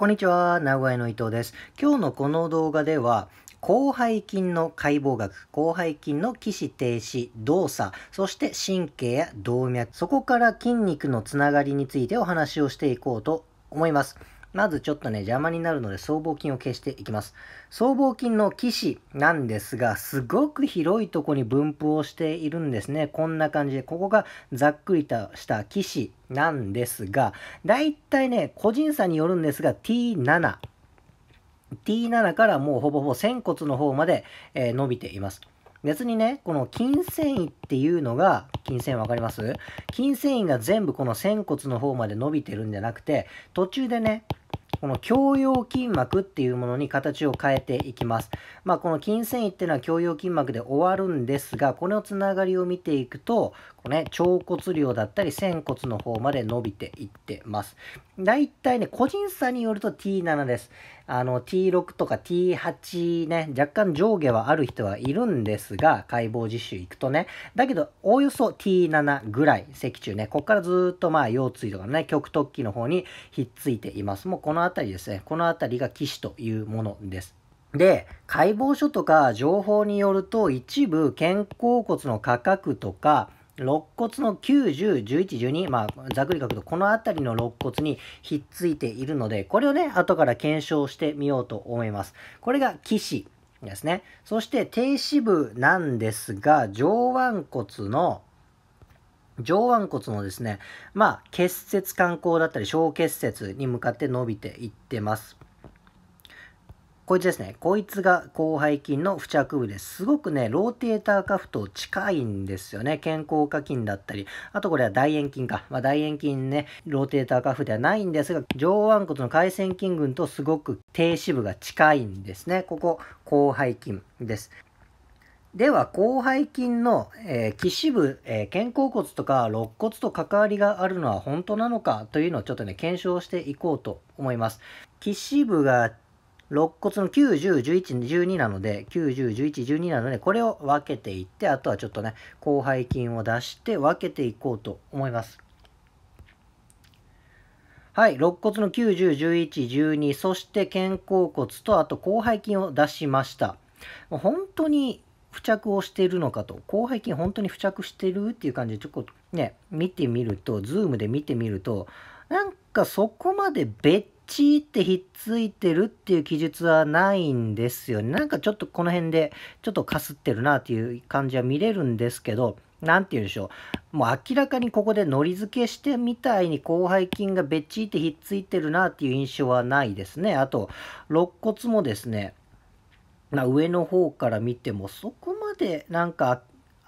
こんにちは、名古屋の伊藤です。今日のこの動画では、広背筋の解剖学、広背筋の起死停止、動作、そして神経や動脈、そこから筋肉のつながりについてお話をしていこうと思います。まずちょっとね、邪魔になるので僧帽筋を消していきます。僧帽筋の騎士なんですが、すごく広いとこに分布をしているんですね。こんな感じで、ここがざっくりとした騎士なんですが、だいたいね、個人差によるんですが、T7。T7 からもうほぼほぼ仙骨の方まで、えー、伸びています。別にね、この筋繊維っていうのが、筋繊維わかります筋繊維が全部この仙骨の方まで伸びてるんじゃなくて、途中でね、この共用筋膜っていうものに形を変えていきます。まあ、この筋繊維っていうのは共用筋膜で終わるんですが、このつながりを見ていくと、こね、腸骨量だったり、仙骨の方まで伸びていってます。だいたいね、個人差によると T7 です。あの、T6 とか T8 ね、若干上下はある人はいるんですが、解剖実習行くとね、だけど、おおよそ T7 ぐらい、脊柱ね、こっからずっとまあ、腰椎とかね、極突起の方にひっついています。もうこの辺りですね、この辺りが騎士というものです。で、解剖書とか情報によると一部肩甲骨の価格とか肋骨の9、10、11、12、まあ、ざっくり書くと、この辺りの肋骨にひっついているので、これをね、後から検証してみようと思います。これが起死ですね。そして、低脂部なんですが、上腕骨の上腕骨のですね、まあ、結節管孔だったり、小結節に向かって伸びていってます。こいつですね。こいつが広背筋の付着部です。すごくね、ローテーターカフと近いんですよね。健康課筋だったり、あとこれは大円筋か。まあ、大円筋ね、ローテーターカフではないんですが、上腕骨の回線筋群とすごく低脂部が近いんですね。ここ、広背筋です。では、広背筋の、えー、起部、えー、肩甲骨とか肋骨と関わりがあるのは本当なのかというのをちょっとね、検証していこうと思います。起部が肋骨の9、10、11、12なので、9、10、11、12なので、これを分けていって、あとはちょっとね、広背筋を出して分けていこうと思います。はい、肋骨の9、10、11、12、そして肩甲骨と、あと広背筋を出しました。もう本当に付着をしているのかと、広背筋本当に付着してるっていう感じで、ちょっとね、見てみると、ズームで見てみると、なんかそこまでべっチーってひっついてるっていう記述はないんですよね。なんかちょっとこの辺でちょっとかすってるなっていう感じは見れるんですけど、なんて言うんでしょう。もう明らかにここでのり付けしてみたいに広背筋がべっちいってひっついてるなっていう印象はないですね。あと、肋骨もですね、ま上の方から見てもそこまでなんか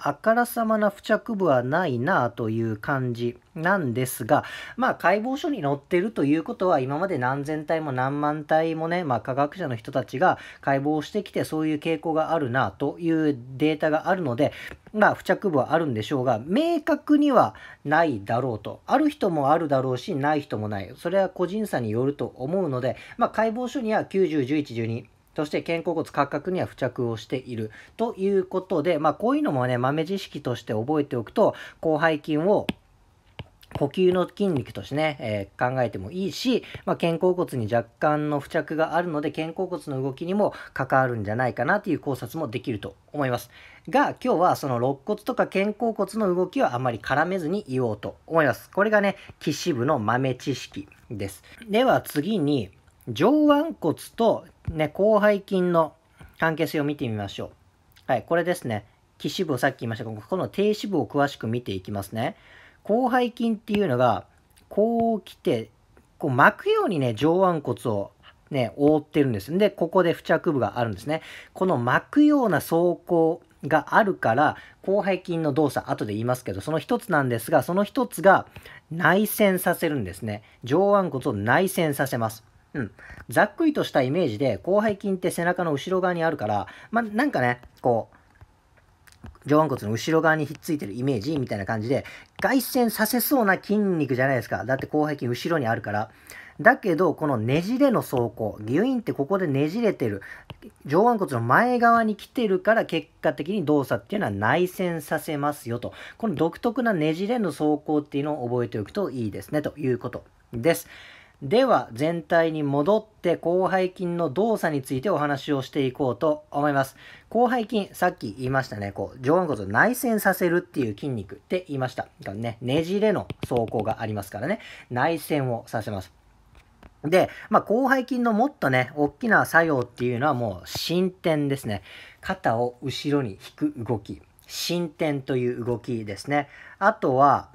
あからさまな付着部はないなという感じなんですが、まあ解剖書に載ってるということは今まで何千体も何万体もね、まあ科学者の人たちが解剖してきてそういう傾向があるなというデータがあるので、まあ付着部はあるんでしょうが、明確にはないだろうと。ある人もあるだろうし、ない人もない。それは個人差によると思うので、まあ解剖書には90、11、12、そして肩甲骨価格には付着をしているということで、まあ、こういうのもね豆知識として覚えておくと広背筋を呼吸の筋肉としてね、えー、考えてもいいし、まあ、肩甲骨に若干の付着があるので肩甲骨の動きにも関わるんじゃないかなという考察もできると思いますが今日はその肋骨とか肩甲骨の動きはあまり絡めずに言おうと思いますこれがね岸部の豆知識ですでは次に上腕骨と、ね、広背筋の関係性を見てみましょう。はい、これですね。起死部をさっき言いましたが、この低脂部を詳しく見ていきますね。広背筋っていうのが、こう来て、こう巻くようにね、上腕骨をね、覆ってるんです。で、ここで付着部があるんですね。この巻くような走行があるから、広背筋の動作、後で言いますけど、その一つなんですが、その一つが内旋させるんですね。上腕骨を内旋させます。うん。ざっくりとしたイメージで、広背筋って背中の後ろ側にあるから、まあ、なんかね、こう、上腕骨の後ろ側にひっついてるイメージみたいな感じで、外旋させそうな筋肉じゃないですか。だって広背筋後ろにあるから。だけど、このねじれの走行、ギュインってここでねじれてる、上腕骨の前側に来てるから、結果的に動作っていうのは内旋させますよと。この独特なねじれの走行っていうのを覚えておくといいですね、ということです。では全体に戻って広背筋の動作についてお話をしていこうと思います。広背筋、さっき言いましたね、こう上腕骨を内旋させるっていう筋肉って言いました。がね、ねじれの走行がありますからね、内旋をさせます。で、まあ、広背筋のもっとね、大きな作用っていうのはもう進展ですね。肩を後ろに引く動き。進展という動きですね。あとは、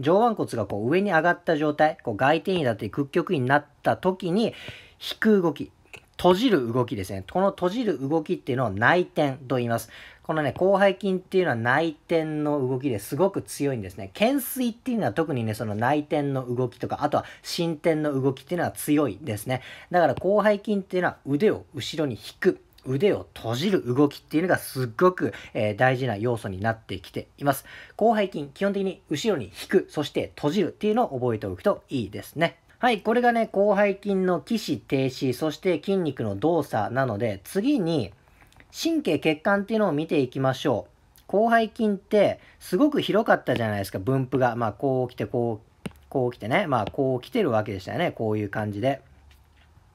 上腕骨がこう上に上がった状態、こう外転位だったり屈曲位になった時に、引く動き、閉じる動きですね。この閉じる動きっていうのを内転と言います。このね、広背筋っていうのは内転の動きですごく強いんですね。懸垂っていうのは特にね、その内転の動きとか、あとは伸展の動きっていうのは強いですね。だから広背筋っていうのは腕を後ろに引く。腕を閉じる動きっていうのがすっごく、えー、大事な要素になってきています。広背筋、基本的に後ろに引く、そして閉じるっていうのを覚えておくといいですね。はい、これがね、広背筋の起死停止、そして筋肉の動作なので、次に神経血管っていうのを見ていきましょう。広背筋ってすごく広かったじゃないですか、分布が。まあ、こう来て、こう、こう来てね。まあ、こう来てるわけでしたよね。こういう感じで。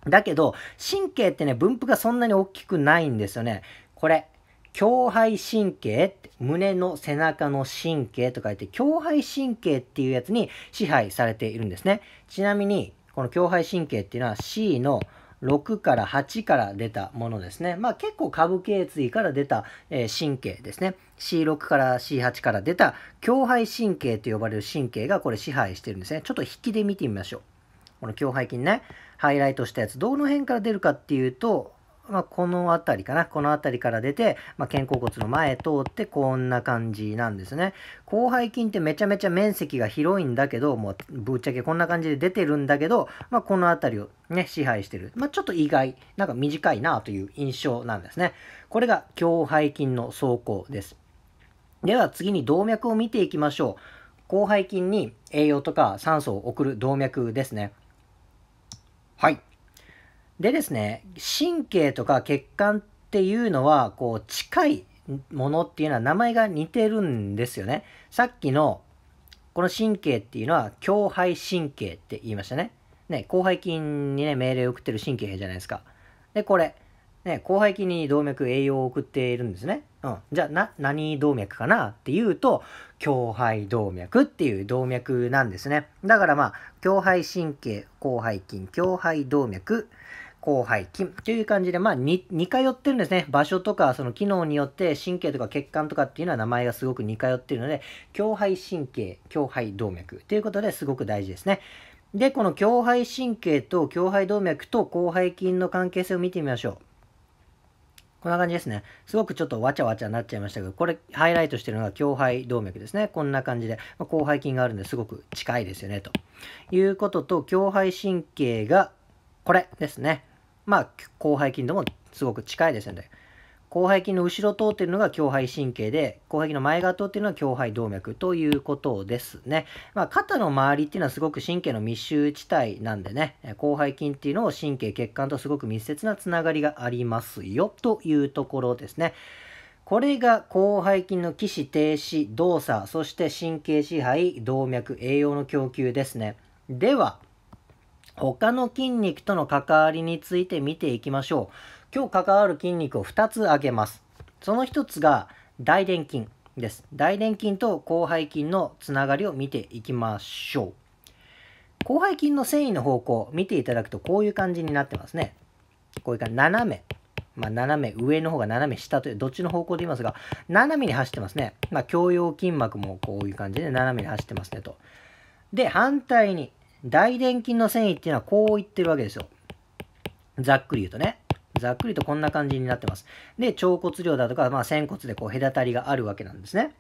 だけど、神経ってね、分布がそんなに大きくないんですよね。これ、胸背神経って胸の背中の神経と書いて胸背神経っていうやつに支配されているんですねちなみにこの胸背神経っていうのは C の6から8から出たものですね。まあ結構株頸椎から出た、えー、神経ですね。C6 から C8 から出た胸背神経と呼ばれる神経がこれ支配してるんですね。ちょっと引きで見てみましょう。この胸背筋ね、ハイライトしたやつ、どの辺から出るかっていうと、まあ、この辺りかな。この辺りから出て、まあ、肩甲骨の前通ってこんな感じなんですね。広背筋ってめちゃめちゃ面積が広いんだけど、もうぶっちゃけこんな感じで出てるんだけど、まあ、この辺りをね、支配してる。まあ、ちょっと意外、なんか短いなという印象なんですね。これが胸背筋の走行です。では次に動脈を見ていきましょう。広背筋に栄養とか酸素を送る動脈ですね。はい。でですね、神経とか血管っていうのは、こう、近いものっていうのは名前が似てるんですよね。さっきの、この神経っていうのは、境肺神経って言いましたね。ね、広背筋にね、命令を送ってる神経じゃないですか。で、これ。ね、広背筋に動脈栄養を送っているんですね。うん。じゃあ、な、何動脈かなっていうと、胸肺動脈っていう動脈なんですね。だからまあ、胸背神経、広背筋、胸背動脈、広背筋という感じで、まあ、似通ってるんですね。場所とか、その機能によって、神経とか血管とかっていうのは名前がすごく似通ってるので、胸背神経、胸肺動脈ということですごく大事ですね。で、この胸背神経と胸背動脈と広背筋の関係性を見てみましょう。こんな感じですね。すごくちょっとわちゃわちゃになっちゃいましたけど、これハイライトしてるのが胸肺動脈ですね。こんな感じで、まあ、肺筋があるんですごく近いですよね、ということと、胸肺神経がこれですね。まあ、広背筋ともすごく近いですよね。広背筋の後ろ通ってるのが胸背神経で、広背筋の前側通ってるのが胸背動脈ということですね。まあ、肩の周りっていうのはすごく神経の密集地帯なんでね、広背筋っていうのを神経血管とすごく密接なつながりがありますよというところですね。これが広背筋の起死停止、動作、そして神経支配、動脈、栄養の供給ですね。では、他の筋肉との関わりについて見ていきましょう。今日関わる筋肉を2つ挙げます。その1つが大臀筋です。大臀筋と広背筋のつながりを見ていきましょう。広背筋の繊維の方向見ていただくとこういう感じになってますね。こういう感じ、斜め。まあ、斜め上の方が斜め下という、どっちの方向で言いますが、斜めに走ってますね。まあ、共用筋膜もこういう感じで斜めに走ってますねと。で、反対に、大臀筋の繊維っていうのはこう言ってるわけですよ。ざっくり言うとね。ざっくりとこんな感じになってます。で、腸骨量だとか、まあ、仙骨でこう隔たりがあるわけなんですね。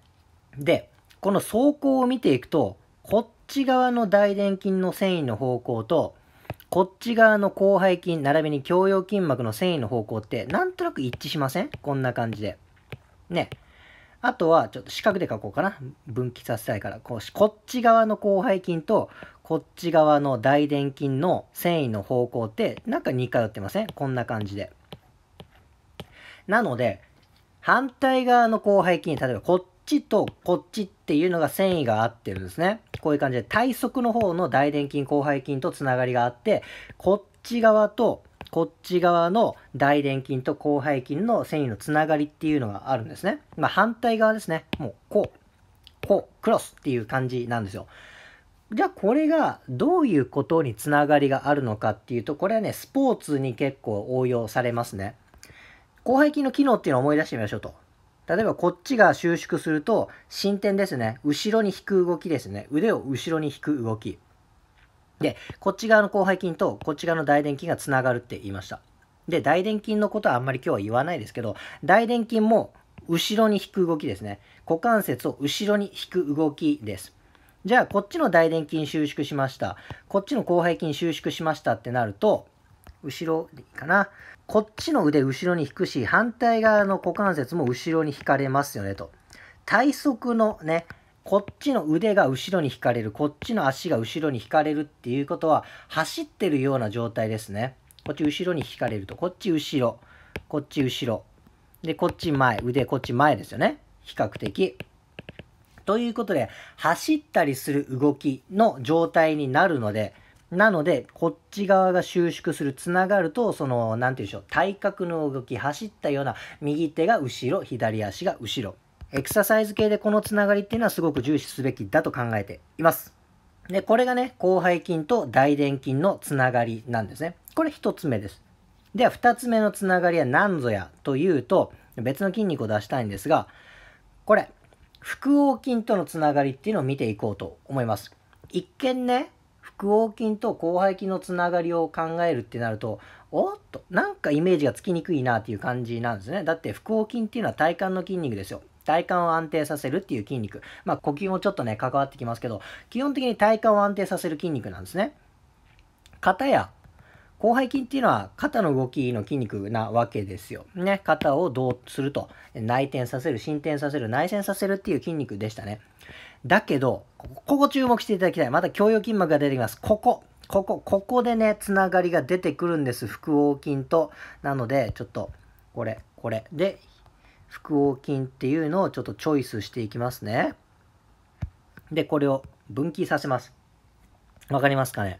で、この走行を見ていくと、こっち側の大臀筋の繊維の方向と、こっち側の広背筋、並びに胸葉筋膜の繊維の方向って、なんとなく一致しませんこんな感じで。ね。あとは、ちょっと四角で書こうかな。分岐させたいから。こうこっち側の広背筋と、こっち側の大臀筋の繊維の方向ってなんか回打ってませんこんな感じで。なので反対側の広背筋例えばこっちとこっちっていうのが繊維が合ってるんですね。こういう感じで体側の方の大臀筋広背筋とつながりがあってこっち側とこっち側の大臀筋と広背筋の繊維のつながりっていうのがあるんですね。まあ、反対側ですね。もうこう、こう、クロスっていう感じなんですよ。じゃあこれがどういうことにつながりがあるのかっていうと、これはね、スポーツに結構応用されますね。広背筋の機能っていうのを思い出してみましょうと。例えばこっちが収縮すると、進展ですね。後ろに引く動きですね。腕を後ろに引く動き。で、こっち側の広背筋とこっち側の大臀筋がつながるって言いました。で、大臀筋のことはあんまり今日は言わないですけど、大臀筋も後ろに引く動きですね。股関節を後ろに引く動きです。じゃあこっちの大臀筋収縮しました。こっちの広背筋収縮しましたってなると、後ろでいいかな。こっちの腕後ろに引くし、反対側の股関節も後ろに引かれますよねと。体側のね、こっちの腕が後ろに引かれる、こっちの足が後ろに引かれるっていうことは、走ってるような状態ですね。こっち後ろに引かれると、こっち後ろ、こっち後ろ。で、こっち前、腕こっち前ですよね。比較的。ということで、走ったりする動きの状態になるので、なので、こっち側が収縮する、つながると、その、何て言うんでしょう、体格の動き、走ったような、右手が後ろ、左足が後ろ。エクササイズ系でこのつながりっていうのはすごく重視すべきだと考えています。で、これがね、広背筋と大臀筋のつながりなんですね。これ1つ目です。では、2つ目のつながりは何ぞやというと、別の筋肉を出したいんですが、これ、腹横筋とのつながりっていうのを見ていこうと思います。一見ね、腹横筋と広背筋のつながりを考えるってなると、おっと、なんかイメージがつきにくいなっていう感じなんですね。だって腹横筋っていうのは体幹の筋肉ですよ。体幹を安定させるっていう筋肉。まあ呼吸もちょっとね、関わってきますけど、基本的に体幹を安定させる筋肉なんですね。肩や広背筋っていうのは肩の動きの筋肉なわけですよ。ね、肩をどうすると、内転させる、伸展させる、内旋させるっていう筋肉でしたね。だけど、ここ注目していただきたい。また共腰筋膜が出てきます。ここ。ここ、ここでね、つながりが出てくるんです。腹横筋と。なので、ちょっと、これ、これ。で、腹横筋っていうのをちょっとチョイスしていきますね。で、これを分岐させます。わかりますかね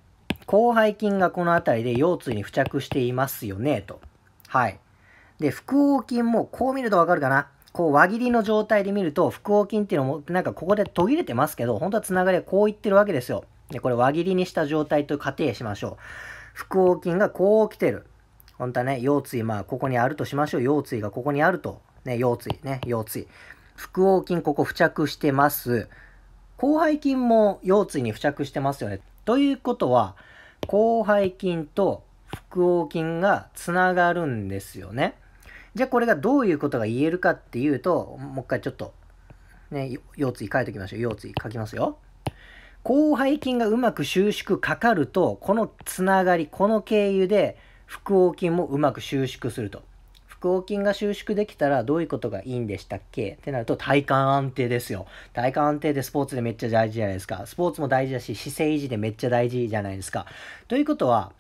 広背筋がこの辺りで腰椎に付着していますよね、と。はい。で、腹横筋もこう見るとわかるかな。こう輪切りの状態で見ると、腹横筋っていうのも、なんかここで途切れてますけど、本当はつながりはこういってるわけですよ。で、これ輪切りにした状態と仮定しましょう。腹横筋がこう来てる。本当はね、腰椎、まあ、ここにあるとしましょう。腰椎がここにあると。ね、腰椎、ね、腰椎。腹横筋、ここ付着してます。広背筋も腰椎に付着してますよね。ということは、広背筋と腹横筋がつながるんですよね。じゃあこれがどういうことが言えるかっていうと、もう一回ちょっと、ね、腰椎書いておきましょう。腰椎書きますよ。広背筋がうまく収縮かかると、このつながり、この経由で腹横筋もうまく収縮すると。腹横筋が収縮できたらどういうことがいいんでしたっけってなると体幹安定ですよ。体幹安定でスポーツでめっちゃ大事じゃないですか。スポーツも大事だし、姿勢維持でめっちゃ大事じゃないですか。ということは、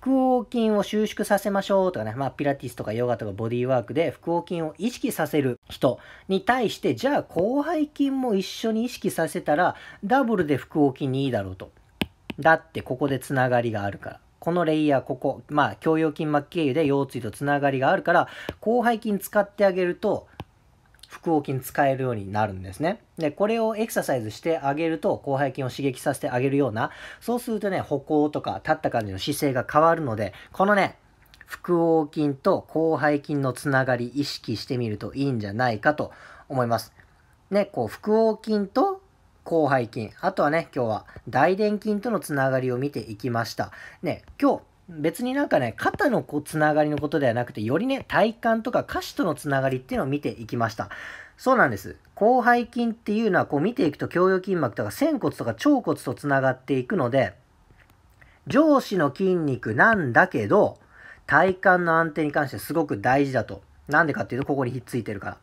腹横筋を収縮させましょうとかね、まあ、ピラティスとかヨガとかボディワークで腹横筋を意識させる人に対して、じゃあ広背筋も一緒に意識させたら、ダブルで腹横筋にいいだろうと。だってここでつながりがあるから。このレイヤー、ここ、まあ、共腰筋膜経由で腰椎とつながりがあるから、広背筋使ってあげると、腹横筋使えるようになるんですね。で、これをエクササイズしてあげると、広背筋を刺激させてあげるような、そうするとね、歩行とか立った感じの姿勢が変わるので、このね、腹横筋と広背筋のつながり意識してみるといいんじゃないかと思います。ね、こう、腹横筋と広背筋。あとはね、今日は大臀筋とのつながりを見ていきました。ね、今日、別になんかね、肩のこうつながりのことではなくて、よりね、体幹とか下肢とのつながりっていうのを見ていきました。そうなんです。広背筋っていうのは、こう見ていくと、胸葉筋膜とか仙骨とか腸骨とつながっていくので、上肢の筋肉なんだけど、体幹の安定に関してすごく大事だと。なんでかっていうと、ここにひっついてるから。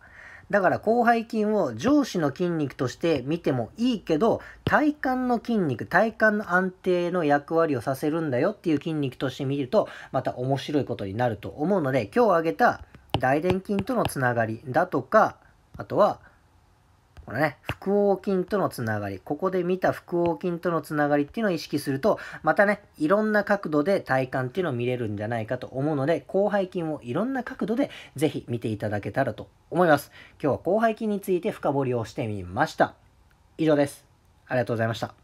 だから広背筋を上肢の筋肉として見てもいいけど、体幹の筋肉、体幹の安定の役割をさせるんだよっていう筋肉として見ると、また面白いことになると思うので、今日挙げた大臀筋とのつながりだとか、あとは、このね、腹横筋とのつながり、ここで見た腹横筋とのつながりっていうのを意識すると、またね、いろんな角度で体幹っていうのを見れるんじゃないかと思うので、広背筋をいろんな角度でぜひ見ていただけたらと思います。今日は広背筋について深掘りをしてみました。以上です。ありがとうございました。